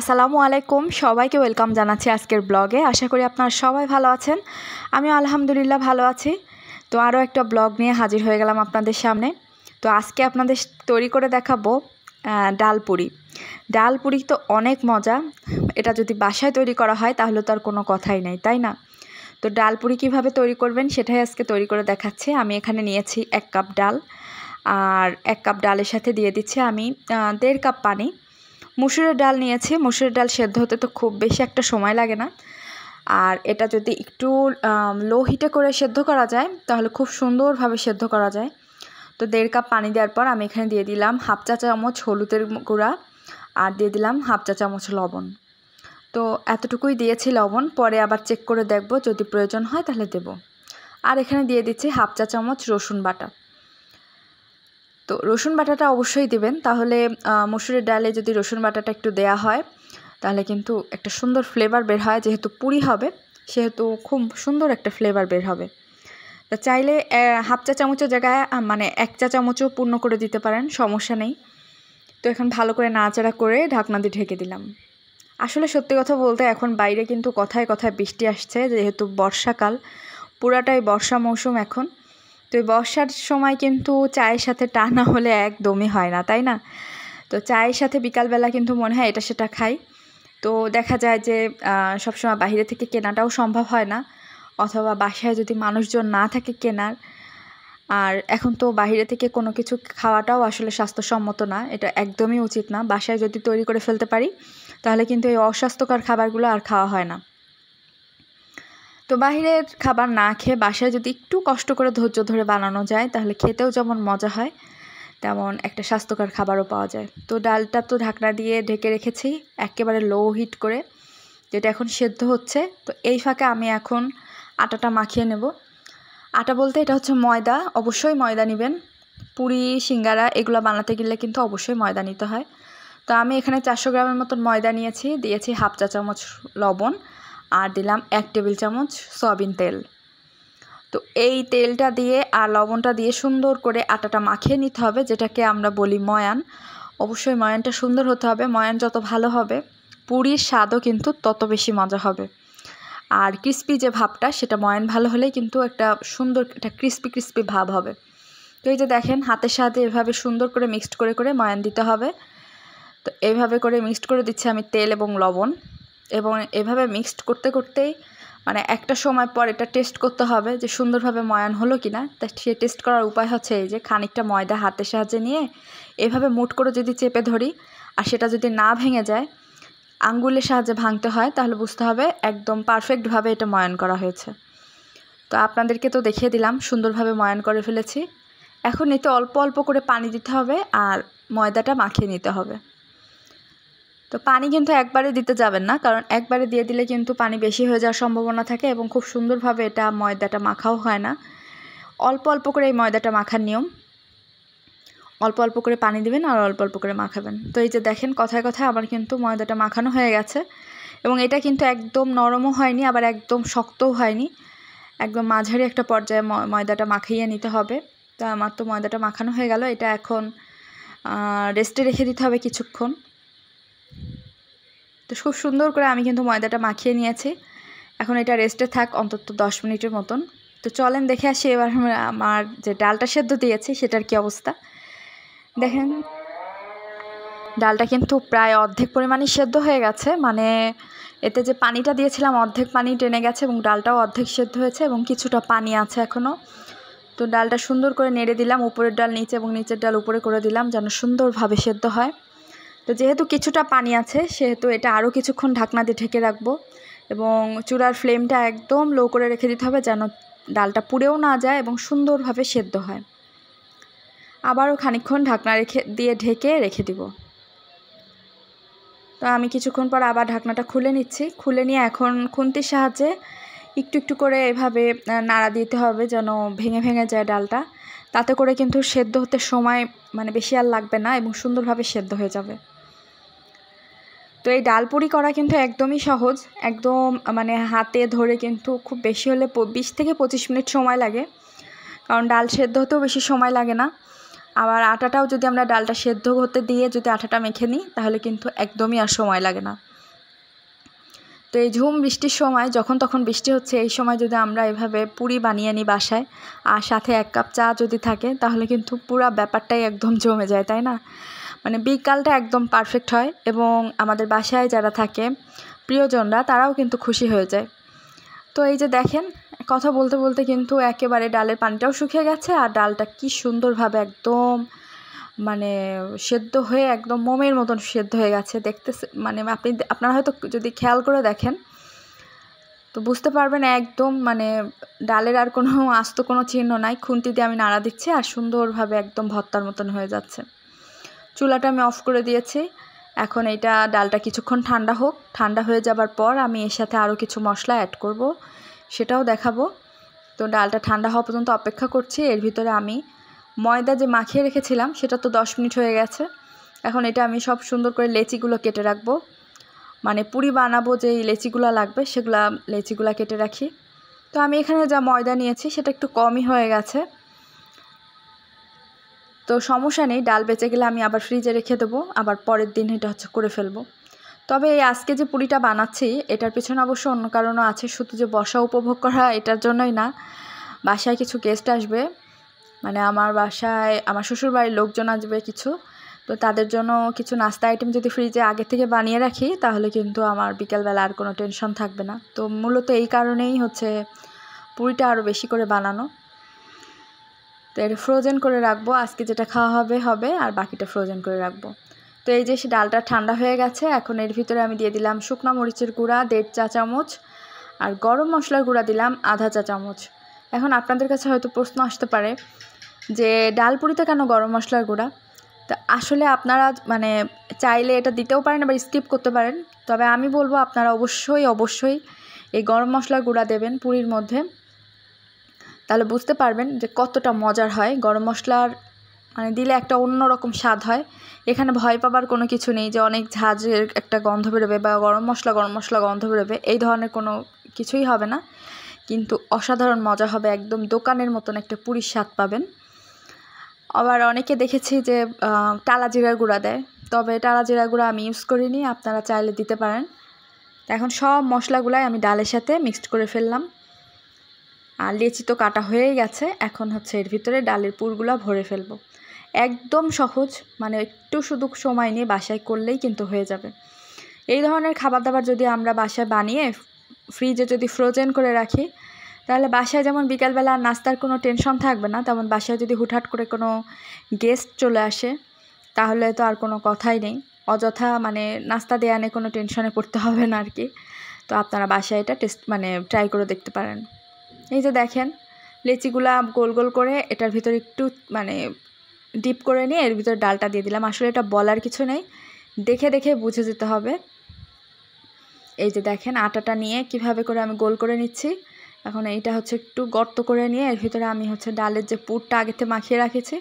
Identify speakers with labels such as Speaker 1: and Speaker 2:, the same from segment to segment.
Speaker 1: আসসালামু আলাইকুম সবাইকে ওয়েলকাম জানাচ্ছি আজকের ব্লগে আশা করি আপনারা সবাই ভালো আছেন আমি আলহামদুলিল্লাহ ভালো আছি তো আরও একটা ব্লগ নিয়ে হাজির হয়ে গেলাম আপনাদের সামনে তো আজকে আপনাদের তৈরি করে দেখাবো ডালপুরি ডালপুরি তো অনেক মজা এটা যদি বাসায় তৈরি করা হয় তাহলে তো আর কোনো কথাই নেই তাই না তো ডালপুরি কিভাবে তৈরি করবেন সেটাই আজকে তৈরি করে দেখাচ্ছি আমি এখানে নিয়েছি এক কাপ ডাল আর এক কাপ ডালের সাথে দিয়ে দিচ্ছি আমি দেড় কাপ পানি মুসুরের ডাল নিয়েছি মুসুরের ডাল সেদ্ধ হতে তো খুব বেশি একটা সময় লাগে না আর এটা যদি একটু লো হিটে করে সেদ্ধ করা যায় তাহলে খুব সুন্দরভাবে সেদ্ধ করা যায় তো দেড় কাপ পানি দেওয়ার পর আমি এখানে দিয়ে দিলাম হাফ চা চামচ হলুদের গুঁড়া আর দিয়ে দিলাম হাফ চা চামচ লবণ তো এতটুকুই দিয়েছি লবণ পরে আবার চেক করে দেখব যদি প্রয়োজন হয় তাহলে দেব আর এখানে দিয়ে দিচ্ছি হাফ চা চামচ রসুন বাটা তো রসুন বাটাটা অবশ্যই দেবেন তাহলে মসুরের ডালে যদি রসুন বাটাটা একটু দেয়া হয় তাহলে কিন্তু একটা সুন্দর ফ্লেভার বের হয় যেহেতু পুরি হবে সেহেতু খুব সুন্দর একটা ফ্লেভার বের হবে তা চাইলে হাফ চা চামচের জায়গায় মানে এক চা চামচও পূর্ণ করে দিতে পারেন সমস্যা নেই তো এখন ভালো করে নাড়াচাড়া করে ঢাকনা দিয়ে ঢেকে দিলাম আসলে সত্যি কথা বলতে এখন বাইরে কিন্তু কথায় কথায় বৃষ্টি আসছে যেহেতু বর্ষাকাল পুরাটাই বর্ষা মৌসুম এখন তো বর্ষার সময় কিন্তু চায়ের সাথে টানা না হলে একদমই হয় না তাই না তো চায়ের সাথে বিকালবেলা কিন্তু মনে হয় এটা সেটা খাই তো দেখা যায় যে সবসময় বাইরে থেকে কেনাটাও সম্ভব হয় না অথবা বাসায় যদি মানুষজন না থাকে কেনার আর এখন তো বাইরে থেকে কোনো কিছু খাওয়াটাও আসলে স্বাস্থ্যসম্মত না এটা একদমই উচিত না বাসায় যদি তৈরি করে ফেলতে পারি তাহলে কিন্তু এই অস্বাস্থ্যকর খাবারগুলো আর খাওয়া হয় না তো বাহিরের খাবার না খেয়ে বাসায় যদি একটু কষ্ট করে ধৈর্য ধরে বানানো যায় তাহলে খেতেও যেমন মজা হয় তেমন একটা স্বাস্থ্যকর খাবারও পাওয়া যায় তো ডালটা তো ঢাকনা দিয়ে ঢেকে রেখেছি একেবারে লো হিট করে যেটা এখন সেদ্ধ হচ্ছে তো এই ফাঁকে আমি এখন আটাটা মাখিয়ে নেব আটা বলতে এটা হচ্ছে ময়দা অবশ্যই ময়দা নেবেন পুরি সিঙ্গারা এগুলো বানাতে গেলে কিন্তু অবশ্যই ময়দা নিতে হয় তো আমি এখানে চারশো গ্রামের মতন ময়দা নিয়েছি দিয়েছি হাফ চা চামচ লবণ আর দিলাম এক টেবিল চামচ সয়াবিন তেল তো এই তেলটা দিয়ে আর লবণটা দিয়ে সুন্দর করে আটাটা মাখিয়ে নিতে হবে যেটাকে আমরা বলি ময়ান অবশ্যই ময়ানটা সুন্দর হতে হবে ময়ান যত ভালো হবে পুরীর স্বাদও কিন্তু তত বেশি মজা হবে আর ক্রিস্পি যে ভাবটা সেটা ময়ান ভালো হলেই কিন্তু একটা সুন্দর একটা ক্রিস্পি ক্রিস্পি ভাব হবে তো এই যে দেখেন হাতের সাথে এভাবে সুন্দর করে মিক্সড করে করে ময়ান দিতে হবে তো এইভাবে করে মিক্সড করে দিচ্ছি আমি তেল এবং লবণ এবং এভাবে মিক্সড করতে করতেই মানে একটা সময় পর এটা টেস্ট করতে হবে যে সুন্দরভাবে ময়ান হলো কি না তা সে টেস্ট করার উপায় হচ্ছে এই যে খানিকটা ময়দা হাতের সাহায্যে নিয়ে এভাবে মুট করে যদি চেপে ধরি আর সেটা যদি না ভেঙে যায় আঙ্গুলের সাহায্যে ভাঙতে হয় তাহলে বুঝতে হবে একদম পারফেক্টভাবে এটা ময়ান করা হয়েছে তো আপনাদেরকে তো দেখিয়ে দিলাম সুন্দরভাবে ময়ান করে ফেলেছি এখন এতে অল্প অল্প করে পানি দিতে হবে আর ময়দাটা মাখিয়ে নিতে হবে তো পানি কিন্তু একবারে দিতে যাবেন না কারণ একবারে দিয়ে দিলে কিন্তু পানি বেশি হয়ে যাওয়ার সম্ভাবনা থাকে এবং খুব সুন্দরভাবে এটা ময়দাটা মাখাও হয় না অল্প অল্প করে এই ময়দাটা মাখার নিয়ম অল্প অল্প করে পানি দিবেন আর অল্প অল্প করে মাখাবেন তো এই যে দেখেন কথায় কথায় আবার কিন্তু ময়দাটা মাখানো হয়ে গেছে এবং এটা কিন্তু একদম নরমও হয়নি আবার একদম শক্তও হয়নি একদম মাঝারি একটা পর্যায়ে ময়দাটা মাখিয়ে নিতে হবে তো আমার তো ময়দাটা মাখানো হয়ে গেল এটা এখন রেস্টে রেখে দিতে হবে কিছুক্ষণ তো খুব সুন্দর করে আমি কিন্তু ময়দাটা মাখিয়ে নিয়েছি এখন এটা রেস্টে থাক অন্তত দশ মিনিটের মতন তো চলেন দেখে আসি এবার আমার যে ডালটা সেদ্ধ দিয়েছি সেটার কি অবস্থা দেখেন ডালটা কিন্তু প্রায় অর্ধেক পরিমাণে সেদ্ধ হয়ে গেছে মানে এতে যে পানিটা দিয়েছিলাম অর্ধেক পানি টেনে গেছে এবং ডালটাও অর্ধেক সেদ্ধ হয়েছে এবং কিছুটা পানি আছে এখনও তো ডালটা সুন্দর করে নেড়ে দিলাম উপরের ডাল নিচে এবং নিচের ডাল উপরে করে দিলাম যেন সুন্দরভাবে সেদ্ধ হয় তো যেহেতু কিছুটা পানি আছে সেহেতু এটা আরও কিছুক্ষণ ঢাকনা দিয়ে ঢেকে রাখবো এবং চূড়ার ফ্লেমটা একদম লো করে রেখে দিতে হবে যেন ডালটা পুড়েও না যায় এবং সুন্দরভাবে সেদ্ধ হয় আবারও খানিক্ষণ ঢাকনা রেখে দিয়ে ঢেকে রেখে দিব তো আমি কিছুক্ষণ পর আবার ঢাকনাটা খুলে নিচ্ছি খুলে নিয়ে এখন খুন্তির সাহায্যে একটু একটু করে এভাবে নাড়া দিতে হবে যেন ভেঙে ভেঙে যায় ডালটা তাতে করে কিন্তু সেদ্ধ হতে সময় মানে বেশি আর লাগবে না এবং সুন্দরভাবে সেদ্ধ হয়ে যাবে তো এই ডালপুরি করা কিন্তু একদমই সহজ একদম মানে হাতে ধরে কিন্তু খুব বেশি হলে বিশ থেকে পঁচিশ মিনিট সময় লাগে কারণ ডাল সেদ্ধ হতেও বেশি সময় লাগে না আবার আটাটাও যদি আমরা ডালটা সেদ্ধ হতে দিয়ে যদি আটাটা মেখে নিই তাহলে কিন্তু একদমই আর সময় লাগে না তো এই ঝুম বৃষ্টির সময় যখন তখন বৃষ্টি হচ্ছে এই সময় যদি আমরা এভাবে পুরি বানিয়ে নিই বাসায় আর সাথে এক কাপ চা যদি থাকে তাহলে কিন্তু পুরা ব্যাপারটাই একদম জমে যায় তাই না মানে বিকালটা একদম পারফেক্ট হয় এবং আমাদের বাসায় যারা থাকে প্রিয়জনরা তারাও কিন্তু খুশি হয়ে যায় তো এই যে দেখেন কথা বলতে বলতে কিন্তু একেবারে ডালের পানিটাও শুকিয়ে গেছে আর ডালটা কি সুন্দরভাবে একদম মানে সেদ্ধ হয়ে একদম মোমের মতন সেদ্ধ হয়ে গেছে দেখতে মানে আপনি আপনারা হয়তো যদি খেয়াল করে দেখেন তো বুঝতে পারবেন একদম মানে ডালের আর কোনো আস্ত কোনো চিহ্ন নাই খুন্তি দিয়ে আমি নাড়া দিচ্ছি আর সুন্দরভাবে একদম ভত্তার মতন হয়ে যাচ্ছে চুলাটা আমি অফ করে দিয়েছি এখন এটা ডালটা কিছুক্ষণ ঠান্ডা হোক ঠান্ডা হয়ে যাবার পর আমি এর সাথে আরও কিছু মশলা অ্যাড করব সেটাও দেখাবো তো ডালটা ঠান্ডা হওয়া পর্যন্ত অপেক্ষা করছি এর ভিতরে আমি ময়দা যে মাখিয়ে রেখেছিলাম সেটা তো দশ মিনিট হয়ে গেছে এখন এটা আমি সব সুন্দর করে লেচিগুলো কেটে রাখবো মানে পুরি বানাবো যে লেচিগুলো লাগবে সেগুলা লেচিগুলো কেটে রাখি তো আমি এখানে যা ময়দা নিয়েছি সেটা একটু কমই হয়ে গেছে তো সমস্যা নেই ডাল বেঁচে গেলে আমি আবার ফ্রিজে রেখে দেবো আবার পরের দিন এটা হচ্ছে করে ফেলবো তবে এই আজকে যে পুরিটা বানাচ্ছি এটার পেছনে অবশ্য অন্য কারণও আছে শুধু যে বসা উপভোগ করা এটার জন্যই না বাসায় কিছু গেস্ট আসবে মানে আমার বাসায় আমার শ্বশুর বাড়ির লোকজন আসবে কিছু তো তাদের জন্য কিছু নাস্তা আইটেম যদি ফ্রিজে আগে থেকে বানিয়ে রাখি তাহলে কিন্তু আমার বিকেলবেলা আর কোনো টেনশন থাকবে না তো মূলত এই কারণেই হচ্ছে পুরিটা আরও বেশি করে বানানো তো এটা ফ্রোজেন করে রাখবো আজকে যেটা খাওয়া হবে হবে আর বাকিটা ফ্রোজেন করে রাখবো তো এই যে সে ডালটা ঠান্ডা হয়ে গেছে এখন এর ভিতরে আমি দিয়ে দিলাম শুকনো মরিচের গুঁড়া দেড় চা চামচ আর গরম মশলার গুঁড়া দিলাম আধা চা চামচ এখন আপনাদের কাছে হয়তো প্রশ্ন আসতে পারে যে ডাল পুরিতে কেন গরম মশলার গুঁড়া তো আসলে আপনারা মানে চাইলে এটা দিতেও পারেন আবার স্কিপ করতে পারেন তবে আমি বলবো আপনারা অবশ্যই অবশ্যই এই গরম মশলার গুঁড়া দেবেন পুরীর মধ্যে তাহলে বুঝতে পারবেন যে কতটা মজার হয় গরম মশলার মানে দিলে একটা অন্যরকম স্বাদ হয় এখানে ভয় পাবার কোনো কিছু নেই যে অনেক ঝাঁঝের একটা গন্ধ বেরোবে বা গরম মশলা গরম মশলা গন্ধ বেরোবে এই ধরনের কোনো কিছুই হবে না কিন্তু অসাধারণ মজা হবে একদম দোকানের মতন একটা পুরীর স্বাদ পাবেন আবার অনেকে দেখেছি যে টালা জিরা গুঁড়া দেয় তবে টালা জিরা গুঁড়া আমি ইউজ করিনি আপনারা চাইলে দিতে পারেন এখন সব মশলাগুলাই আমি ডালের সাথে মিক্সড করে ফেললাম আর লেচি তো কাটা হয়ে গেছে এখন হচ্ছে এর ভিতরে ডালের পুরগুলো ভরে ফেলব একদম সহজ মানে একটু শুধু সময় নিয়ে বাসায় করলেই কিন্তু হয়ে যাবে এই ধরনের খাবার দাবার যদি আমরা বাসায় বানিয়ে ফ্রিজে যদি ফ্রোজেন করে রাখি তাহলে বাসায় যেমন বিকালবেলা নাস্তার কোনো টেনশন থাকবে না তেমন বাসায় যদি হুটহাট করে কোনো গেস্ট চলে আসে তাহলে তো আর কোনো কথাই নেই অযথা মানে নাস্তা দেয়া নিয়ে কোনো টেনশনে পড়তে হবে না আর কি তো আপনারা বাসায় এটা টেস্ট মানে ট্রাই করে দেখতে পারেন এই যে দেখেন লেচিগুলা গোল গোল করে এটার ভিতর একটু মানে ডিপ করে নিয়ে এর ভিতর ডালটা দিয়ে দিলাম আসলে এটা বলার কিছু নেই দেখে দেখে বুঝে যেতে হবে এই যে দেখেন আটাটা নিয়ে কিভাবে করে আমি গোল করে নিচ্ছি এখন এইটা হচ্ছে একটু গর্ত করে নিয়ে এর ভিতরে আমি হচ্ছে ডালের যে পুরটা আগেতে মাখিয়ে রাখেছি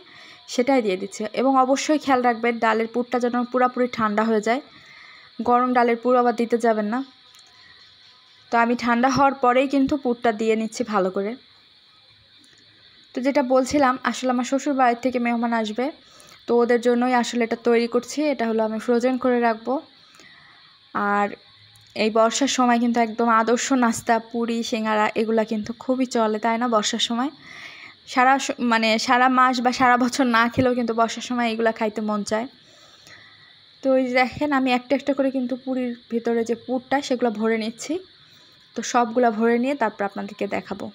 Speaker 1: সেটাই দিয়ে দিচ্ছি এবং অবশ্যই খেয়াল রাখবেন ডালের পুরটা যেন পুরাপুরি ঠান্ডা হয়ে যায় গরম ডালের পুর আবার দিতে যাবেন না তো আমি ঠান্ডা হওয়ার পরেই কিন্তু পুরটা দিয়ে নিচ্ছি ভালো করে তো যেটা বলছিলাম আসলে আমার শ্বশুর বাড়ির থেকে মেহমান আসবে তো ওদের জন্যই আসলে এটা তৈরি করছি এটা হলো আমি ফ্রোজেন করে রাখবো আর এই বর্ষার সময় কিন্তু একদম আদর্শ নাস্তা পুরি সিঙ্গারা এগুলা কিন্তু খুবই চলে তাই না বর্ষার সময় সারা মানে সারা মাস বা সারা বছর না খেলেও কিন্তু বর্ষার সময় এগুলো খাইতে মন চায় তো ওই দেখেন আমি একটা একটা করে কিন্তু পুরীর ভিতরে যে পুরটা সেগুলো ভরে নিচ্ছি তো সবগুলা ভরে নিয়ে তারপর আপনাদেরকে দেখাবো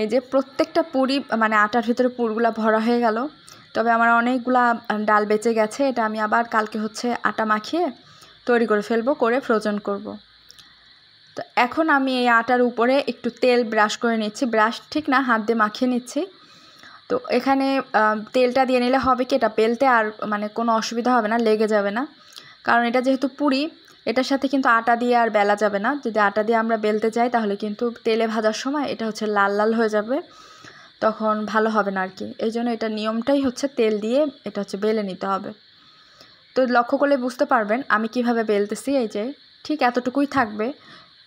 Speaker 1: এই যে প্রত্যেকটা পুরি মানে আটার ভিতরে পুরগুলা ভরা হয়ে গেল তবে আমার অনেকগুলা ডাল বেঁচে গেছে এটা আমি আবার কালকে হচ্ছে আটা মাখিয়ে তৈরি করে ফেলবো করে ফ্রোজন করব। তো এখন আমি এই আটার উপরে একটু তেল ব্রাশ করে নিচ্ছি ব্রাশ ঠিক না হাত দিয়ে মাখিয়ে নিচ্ছি তো এখানে তেলটা দিয়ে নিলে হবে কি এটা পেলতে আর মানে কোনো অসুবিধা হবে না লেগে যাবে না কারণ এটা যেহেতু পুরি এটার সাথে কিন্তু আটা দিয়ে আর বেলা যাবে না যদি আটা দিয়ে আমরা বেলতে যাই তাহলে কিন্তু তেলে ভাজার সময় এটা হচ্ছে লাল লাল হয়ে যাবে তখন ভালো হবে না আর কি এই জন্য এটা নিয়মটাই হচ্ছে তেল দিয়ে এটা হচ্ছে বেলে নিতে হবে তো লক্ষ্য করলে বুঝতে পারবেন আমি কিভাবে বেলতেছি এই যে ঠিক এতটুকুই থাকবে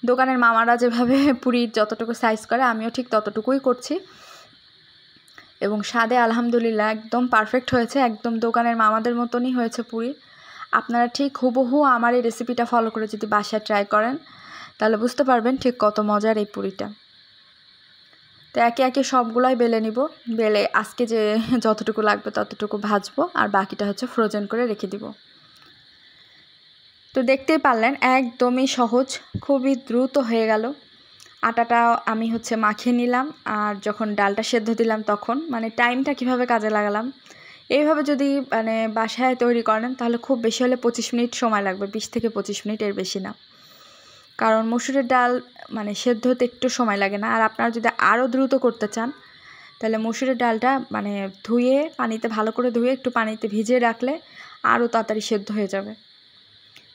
Speaker 1: দোকানের মামারা যেভাবে পুরীর যতটুকু সাইজ করে আমিও ঠিক ততটুকুই করছি এবং স্বাদে আলহামদুলিল্লাহ একদম পারফেক্ট হয়েছে একদম দোকানের মামাদের মতনই হয়েছে পুরী আপনারা ঠিক হুবহু আমার এই রেসিপিটা ফলো করে যদি বাসায় ট্রাই করেন তাহলে বুঝতে পারবেন ঠিক কত মজার এই পুরিটা তো একে একে সবগুলাই বেলে নিব বেলে আজকে যে যতটুকু লাগবে ততটুকু ভাজবো আর বাকিটা হচ্ছে ফ্রোজেন করে রেখে দিব তো দেখতেই পারলেন একদমই সহজ খুবই দ্রুত হয়ে গেল আটাটা আমি হচ্ছে মাখিয়ে নিলাম আর যখন ডালটা সেদ্ধ দিলাম তখন মানে টাইমটা কিভাবে কাজে লাগালাম এইভাবে যদি মানে বাসায় তৈরি করেন তাহলে খুব বেশি হলে পঁচিশ মিনিট সময় লাগবে বিশ থেকে পঁচিশ মিনিট এর বেশি না কারণ মসুরের ডাল মানে সেদ্ধ হতে একটু সময় লাগে না আর আপনারা যদি আরও দ্রুত করতে চান তাহলে মসুরের ডালটা মানে ধুয়ে পানিতে ভালো করে ধুয়ে একটু পানিতে ভিজিয়ে রাখলে আরও তাড়াতাড়ি সেদ্ধ হয়ে যাবে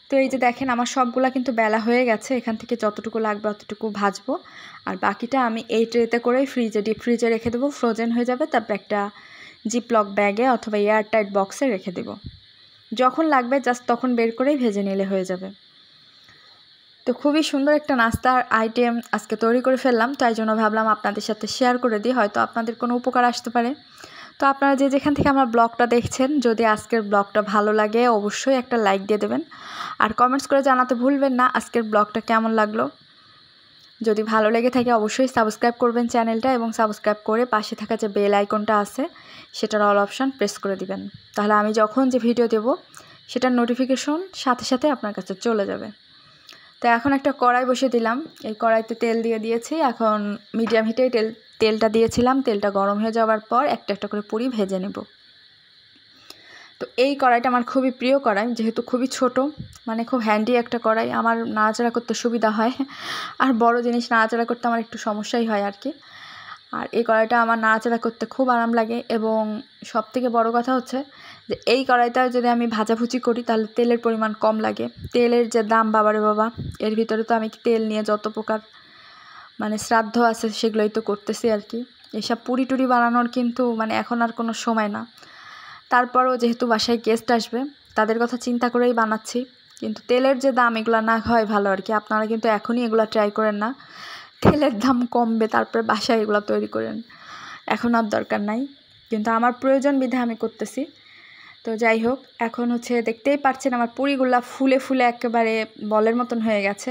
Speaker 1: তো এই যে দেখেন আমার সবগুলা কিন্তু বেলা হয়ে গেছে এখান থেকে যতটুকু লাগবে অতটুকু ভাজবো আর বাকিটা আমি এই ট্রেতে করেই ফ্রিজে ডিপ ফ্রিজে রেখে দেবো ফ্রোজেন হয়ে যাবে তারপর একটা জিপলক ব্যাগে অথবা এয়ারটাইট বক্সে রেখে দেব যখন লাগবে জাস্ট তখন বের করেই ভেজে নিলে হয়ে যাবে তো খুবই সুন্দর একটা নাস্তার আইটেম আজকে তৈরি করে ফেললাম তাই জন্য ভাবলাম আপনাদের সাথে শেয়ার করে দিই হয়তো আপনাদের কোনো উপকার আসতে পারে তো আপনারা যে যেখান থেকে আমার ব্লগটা দেখছেন যদি আজকের ব্লগটা ভালো লাগে অবশ্যই একটা লাইক দিয়ে দেবেন আর কমেন্টস করে জানাতে ভুলবেন না আজকের ব্লগটা কেমন লাগলো যদি ভালো লেগে থাকে অবশ্যই সাবস্ক্রাইব করবেন চ্যানেলটা এবং সাবস্ক্রাইব করে পাশে থাকা যে বেল আইকনটা আছে সেটার অল অপশান প্রেস করে দিবেন তাহলে আমি যখন যে ভিডিও দেব সেটার নোটিফিকেশন সাথে সাথে আপনার কাছে চলে যাবে তো এখন একটা কড়াই বসে দিলাম এই কড়াইতে তেল দিয়ে দিয়েছি এখন মিডিয়াম হিটে তেল তেলটা দিয়েছিলাম তেলটা গরম হয়ে যাওয়ার পর একটা একটা করে পুরি ভেজে নেব তো এই কড়াইটা আমার খুবই প্রিয় কড়াই যেহেতু খুবই ছোট মানে খুব হ্যান্ডি একটা কড়াই আমার নাড়াচাড়া করতে সুবিধা হয় আর বড় জিনিস নাড়াচাড়া করতে আমার একটু সমস্যাই হয় আর কি আর এই কড়াইটা আমার নাড়াচাড়া করতে খুব আরাম লাগে এবং সব থেকে বড় কথা হচ্ছে যে এই কড়াইটা যদি আমি ভাজাভুজি করি তাহলে তেলের পরিমাণ কম লাগে তেলের যে দাম বাবারে বাবা এর ভিতরে তো আমি তেল নিয়ে যত প্রকার মানে শ্রাদ্ধ আছে সেগুলোই তো করতেছি আর কি এসব পুরি টুরি বানানোর কিন্তু মানে এখন আর কোনো সময় না তারপরও যেহেতু বাসায় গেস্ট আসবে তাদের কথা চিন্তা করেই বানাচ্ছি কিন্তু তেলের যে দাম এগুলো না হয় ভালো আর কি আপনারা কিন্তু এখনই এগুলো ট্রাই করেন না তেলের দাম কমবে তারপরে বাসায় এগুলো তৈরি করেন এখন আর দরকার নাই কিন্তু আমার প্রয়োজন বিধে আমি করতেছি তো যাই হোক এখন হচ্ছে দেখতেই পাচ্ছেন আমার পুরীগুলো ফুলে ফুলে একেবারে বলের মতন হয়ে গেছে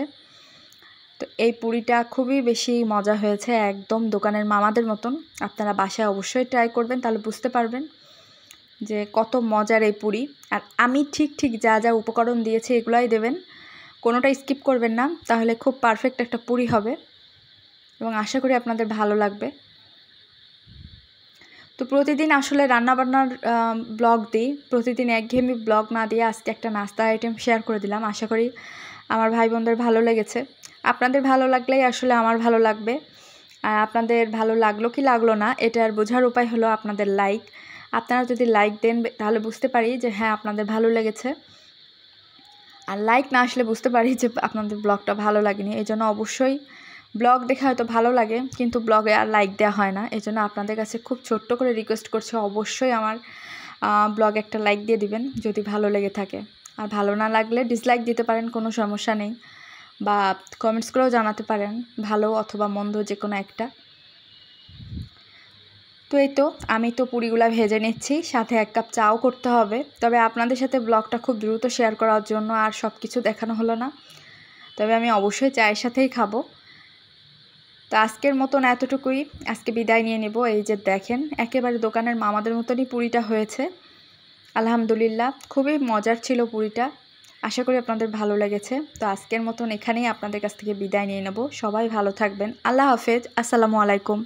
Speaker 1: তো এই পুরিটা খুবই বেশি মজা হয়েছে একদম দোকানের মামাদের মতন আপনারা বাসায় অবশ্যই ট্রাই করবেন তাহলে বুঝতে পারবেন যে কত মজার এই পুরি আর আমি ঠিক ঠিক যা যা উপকরণ দিয়েছি এগুলাই দেবেন কোনোটা স্কিপ করবেন না তাহলে খুব পারফেক্ট একটা পুরি হবে এবং আশা করি আপনাদের ভালো লাগবে তো প্রতিদিন আসলে রান্নাবান্নার ব্লগ দিই প্রতিদিন একঘেয়েমি ব্লগ না দিয়ে আজকে একটা নাস্তা আইটেম শেয়ার করে দিলাম আশা করি আমার ভাই বোনদের ভালো লেগেছে আপনাদের ভালো লাগলেই আসলে আমার ভালো লাগবে আর আপনাদের ভালো লাগলো কি লাগলো না এটার বোঝার উপায় হলো আপনাদের লাইক আপনারা যদি লাইক দেন তাহলে বুঝতে পারি যে হ্যাঁ আপনাদের ভালো লেগেছে আর লাইক না আসলে বুঝতে পারি যে আপনাদের ব্লগটা ভালো লাগেনি এই জন্য অবশ্যই ব্লগ দেখে হয়তো ভালো লাগে কিন্তু ব্লগে আর লাইক দেওয়া হয় না এই জন্য আপনাদের কাছে খুব ছোট্ট করে রিকোয়েস্ট করছি অবশ্যই আমার ব্লগ একটা লাইক দিয়ে দিবেন যদি ভালো লেগে থাকে আর ভালো না লাগলে ডিসলাইক দিতে পারেন কোনো সমস্যা নেই বা কমেন্টস করেও জানাতে পারেন ভালো অথবা মন্দ যে কোনো একটা তো এই তো আমি তো পুরিগুলা ভেজে নিচ্ছি সাথে এক কাপ চাও করতে হবে তবে আপনাদের সাথে ব্লগটা খুব দ্রুত শেয়ার করার জন্য আর সব কিছু দেখানো হলো না তবে আমি অবশ্যই চায়ের সাথেই খাবো তো আজকের মতন এতটুকুই আজকে বিদায় নিয়ে নেব এই যে দেখেন একেবারে দোকানের মামাদের মতনই পুরিটা হয়েছে আলহামদুলিল্লাহ খুবই মজার ছিল পুরিটা আশা করি আপনাদের ভালো লেগেছে তো আজকের মতন এখানেই আপনাদের কাছ থেকে বিদায় নিয়ে নেব সবাই ভালো থাকবেন আল্লাহ হাফেজ আসসালামু আলাইকুম